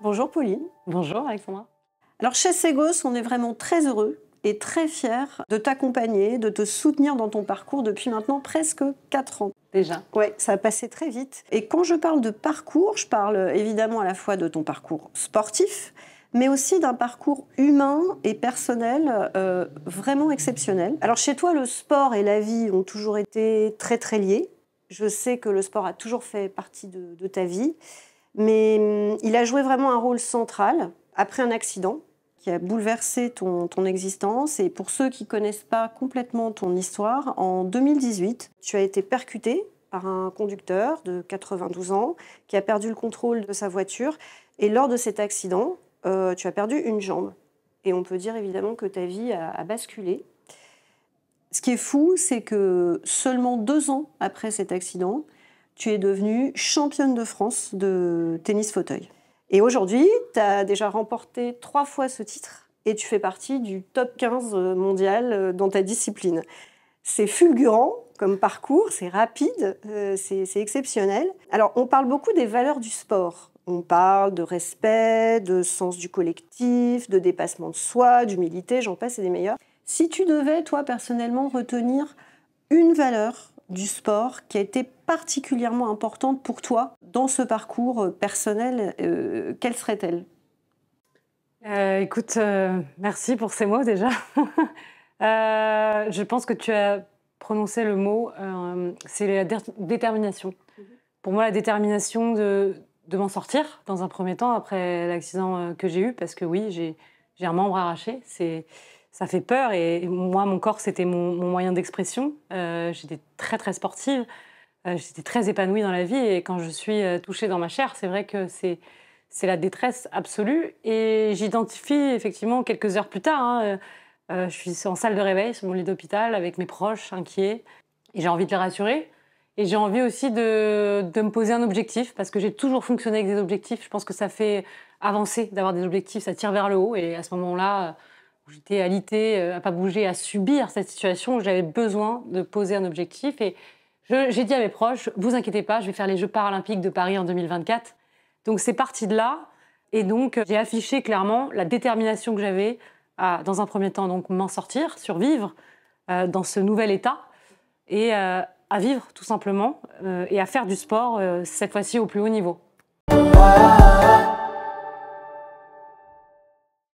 Bonjour Pauline. Bonjour Alexandra. Alors chez Segos, on est vraiment très heureux et très fiers de t'accompagner, de te soutenir dans ton parcours depuis maintenant presque 4 ans. Déjà. Oui, ça a passé très vite. Et quand je parle de parcours, je parle évidemment à la fois de ton parcours sportif, mais aussi d'un parcours humain et personnel euh, vraiment exceptionnel. Alors chez toi, le sport et la vie ont toujours été très très liés. Je sais que le sport a toujours fait partie de, ta vie, mais mm, il a joué vraiment un rôle central après un accident qui a bouleversé ton, existence. Et pour ceux qui ne connaissent pas complètement ton histoire, en 2018, tu as été percuté par un conducteur de 92 ans qui a perdu le contrôle de sa voiture. Et lors de cet accident, euh, tu as perdu une jambe. Et on peut dire évidemment que ta vie a basculé. Ce qui est fou, c'est que seulement deux ans après cet accident, tu es devenue championne de France de tennis fauteuil. Et aujourd'hui, tu as déjà remporté trois fois ce titre et tu fais partie du top 15 mondial euh, dans ta discipline. C'est fulgurant comme parcours, c'est rapide, euh, c'est exceptionnel. Alors, on parle beaucoup des valeurs du sport. On parle de respect, de sens du collectif, de dépassement de soi, d'humilité, j'en passe, c'est des meilleurs. Si tu devais, toi, personnellement, retenir une valeur du sport qui a été particulièrement importante pour toi dans ce parcours euh, personnel, euh, quelle serait-elle euh, Écoute, merci pour ces mots déjà. je pense que tu as prononcé le mot, c'est la détermination. Mhm. Pour moi, la détermination de, de m'en sortir dans un premier temps après l'accident que j'ai eu, parce que oui, j'ai un membre arraché. C'est ça fait peur. Et moi, mon corps, c'était mon, moyen d'expression. Euh, j'étais très, très sportive. Euh, j'étais très épanouie dans la vie. Et quand je suis euh, touchée dans ma chair, c'est vrai que c'est, c'est la détresse absolue. Et j'identifie effectivement quelques heures plus tard. Hein, je suis en salle de réveil, sur mon lit d'hôpital, avec mes proches inquiets. Et j'ai envie de les rassurer. Et j'ai envie aussi de, de, me poser un objectif, parce que j'ai toujours fonctionné avec des objectifs. Je pense que ça fait avancer d'avoir des objectifs, ça tire vers le haut. Et à ce moment-là, j'étais alitée, euh, à pas bouger, à subir cette situation, où j'avais besoin de poser un objectif. Et j'ai dit à mes proches, vous inquiétez pas, je vais faire les Jeux paralympiques de Paris en 2024. Donc c'est parti de là. Et donc euh, j'ai affiché clairement la détermination que j'avais à, dans un premier temps, donc m'en sortir, survivre euh, dans ce nouvel état et à vivre tout simplement et à faire du sport, cette fois-ci au plus haut niveau.